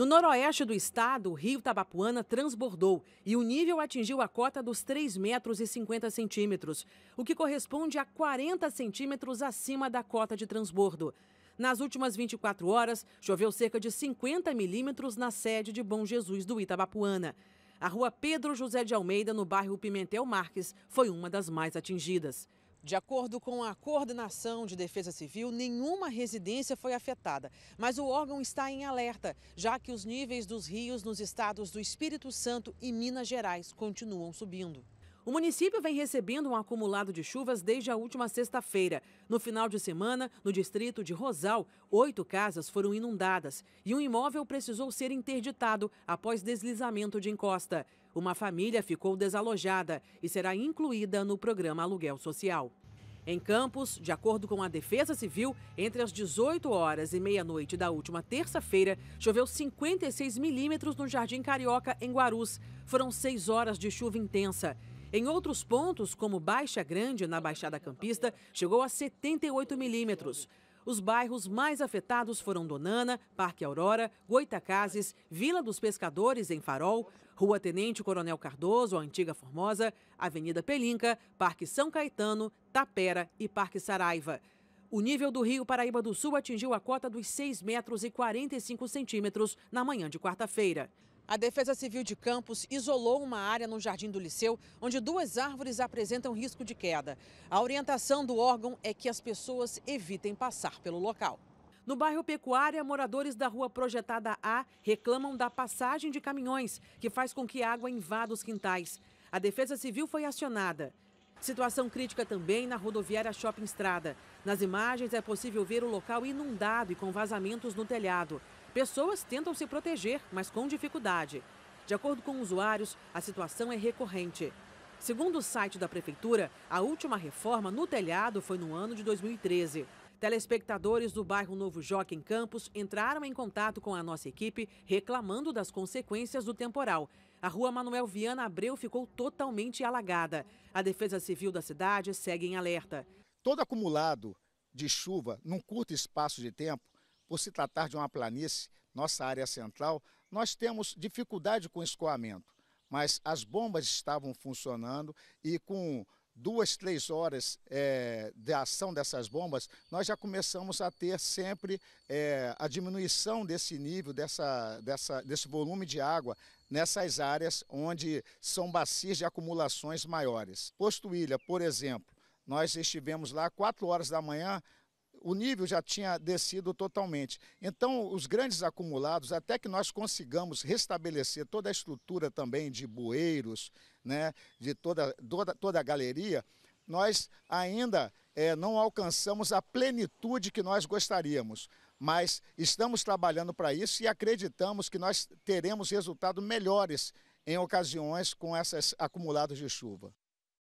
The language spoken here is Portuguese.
No noroeste do estado, o rio Tabapuana transbordou e o nível atingiu a cota dos 3 metros e 50 centímetros, o que corresponde a 40 centímetros acima da cota de transbordo. Nas últimas 24 horas, choveu cerca de 50 milímetros na sede de Bom Jesus do Itabapuana. A rua Pedro José de Almeida, no bairro Pimentel Marques, foi uma das mais atingidas. De acordo com a Coordenação de Defesa Civil, nenhuma residência foi afetada, mas o órgão está em alerta, já que os níveis dos rios nos estados do Espírito Santo e Minas Gerais continuam subindo. O município vem recebendo um acumulado de chuvas desde a última sexta-feira. No final de semana, no distrito de Rosal, oito casas foram inundadas e um imóvel precisou ser interditado após deslizamento de encosta. Uma família ficou desalojada e será incluída no programa Aluguel Social. Em Campos, de acordo com a Defesa Civil, entre as 18 horas e meia-noite da última terça-feira, choveu 56 milímetros no Jardim Carioca, em Guarus. Foram seis horas de chuva intensa. Em outros pontos, como Baixa Grande, na Baixada Campista, chegou a 78 milímetros. Os bairros mais afetados foram Donana, Parque Aurora, Goitacazes, Vila dos Pescadores, em Farol, Rua Tenente Coronel Cardoso, a Antiga Formosa, Avenida Pelinca, Parque São Caetano, Tapera e Parque Saraiva. O nível do Rio Paraíba do Sul atingiu a cota dos 6 metros e 45 centímetros na manhã de quarta-feira. A Defesa Civil de Campos isolou uma área no Jardim do Liceu, onde duas árvores apresentam risco de queda. A orientação do órgão é que as pessoas evitem passar pelo local. No bairro Pecuária, moradores da rua Projetada A reclamam da passagem de caminhões, que faz com que a água invada os quintais. A Defesa Civil foi acionada. Situação crítica também na rodoviária Shopping Estrada. Nas imagens é possível ver o local inundado e com vazamentos no telhado. Pessoas tentam se proteger, mas com dificuldade. De acordo com usuários, a situação é recorrente. Segundo o site da prefeitura, a última reforma no telhado foi no ano de 2013. Telespectadores do bairro Novo Joque, em Campos, entraram em contato com a nossa equipe reclamando das consequências do temporal. A rua Manuel Viana Abreu ficou totalmente alagada. A Defesa Civil da cidade segue em alerta. Todo acumulado de chuva num curto espaço de tempo por se tratar de uma planície, nossa área central, nós temos dificuldade com escoamento, mas as bombas estavam funcionando e com duas, três horas é, de ação dessas bombas, nós já começamos a ter sempre é, a diminuição desse nível, dessa, dessa, desse volume de água nessas áreas onde são bacias de acumulações maiores. Posto Ilha, por exemplo, nós estivemos lá 4 horas da manhã, o nível já tinha descido totalmente. Então, os grandes acumulados, até que nós consigamos restabelecer toda a estrutura também de bueiros, né, de toda, toda, toda a galeria, nós ainda é, não alcançamos a plenitude que nós gostaríamos. Mas estamos trabalhando para isso e acreditamos que nós teremos resultados melhores em ocasiões com esses acumulados de chuva.